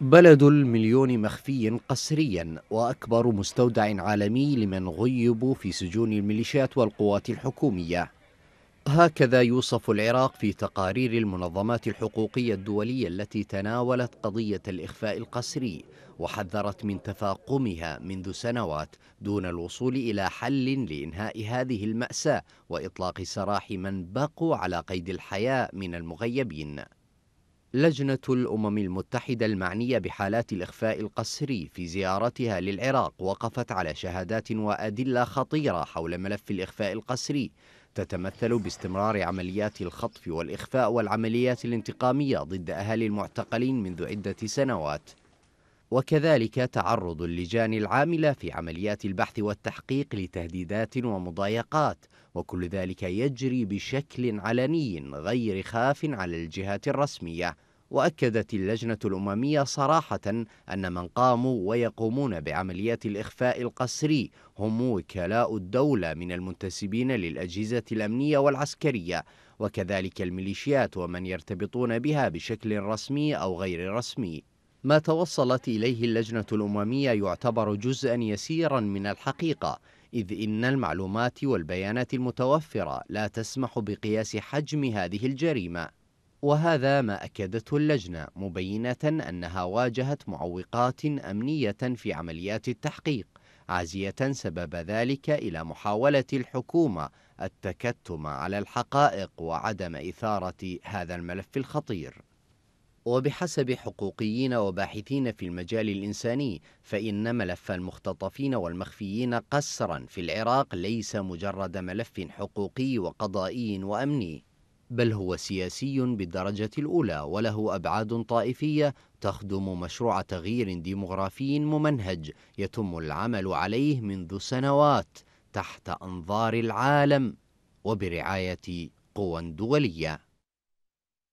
بلد المليون مخفي قسريا واكبر مستودع عالمي لمن غيبوا في سجون الميليشيات والقوات الحكوميه هكذا يوصف العراق في تقارير المنظمات الحقوقيه الدوليه التي تناولت قضيه الاخفاء القسري وحذرت من تفاقمها منذ سنوات دون الوصول الى حل لانهاء هذه الماساه واطلاق سراح من بقوا على قيد الحياه من المغيبين لجنة الأمم المتحدة المعنية بحالات الإخفاء القسري في زيارتها للعراق وقفت على شهادات وأدلة خطيرة حول ملف الإخفاء القسري تتمثل باستمرار عمليات الخطف والإخفاء والعمليات الانتقامية ضد أهالي المعتقلين منذ عدة سنوات وكذلك تعرض اللجان العاملة في عمليات البحث والتحقيق لتهديدات ومضايقات وكل ذلك يجري بشكل علني غير خاف على الجهات الرسمية وأكدت اللجنة الأممية صراحة أن من قاموا ويقومون بعمليات الإخفاء القسري هم وكلاء الدولة من المنتسبين للأجهزة الأمنية والعسكرية وكذلك الميليشيات ومن يرتبطون بها بشكل رسمي أو غير رسمي ما توصلت إليه اللجنة الأممية يعتبر جزءا يسيرا من الحقيقة إذ إن المعلومات والبيانات المتوفرة لا تسمح بقياس حجم هذه الجريمة وهذا ما أكدته اللجنة مبينة أنها واجهت معوقات أمنية في عمليات التحقيق عازية سبب ذلك إلى محاولة الحكومة التكتم على الحقائق وعدم إثارة هذا الملف الخطير وبحسب حقوقيين وباحثين في المجال الإنساني فإن ملف المختطفين والمخفيين قسرا في العراق ليس مجرد ملف حقوقي وقضائي وأمني بل هو سياسي بالدرجة الأولى وله أبعاد طائفية تخدم مشروع تغيير ديمغرافي ممنهج يتم العمل عليه منذ سنوات تحت أنظار العالم وبرعاية قوى دولية